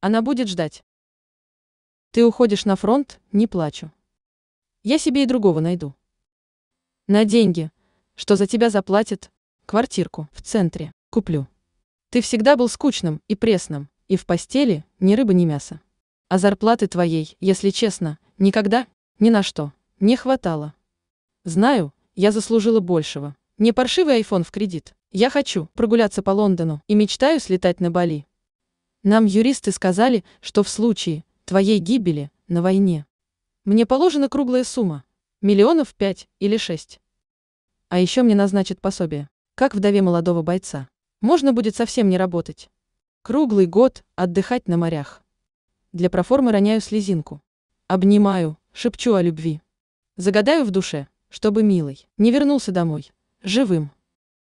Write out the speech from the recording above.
Она будет ждать. Ты уходишь на фронт, не плачу. Я себе и другого найду. На деньги, что за тебя заплатят, квартирку в центре куплю. Ты всегда был скучным и пресным, и в постели ни рыба, ни мясо. А зарплаты твоей, если честно, никогда, ни на что, не хватало. Знаю, я заслужила большего. Не паршивый айфон в кредит. Я хочу прогуляться по Лондону и мечтаю слетать на Бали. Нам юристы сказали, что в случае твоей гибели на войне мне положена круглая сумма – миллионов пять или шесть. А еще мне назначат пособие, как вдове молодого бойца. Можно будет совсем не работать. Круглый год отдыхать на морях. Для проформы роняю слезинку. Обнимаю, шепчу о любви. Загадаю в душе, чтобы милый не вернулся домой живым.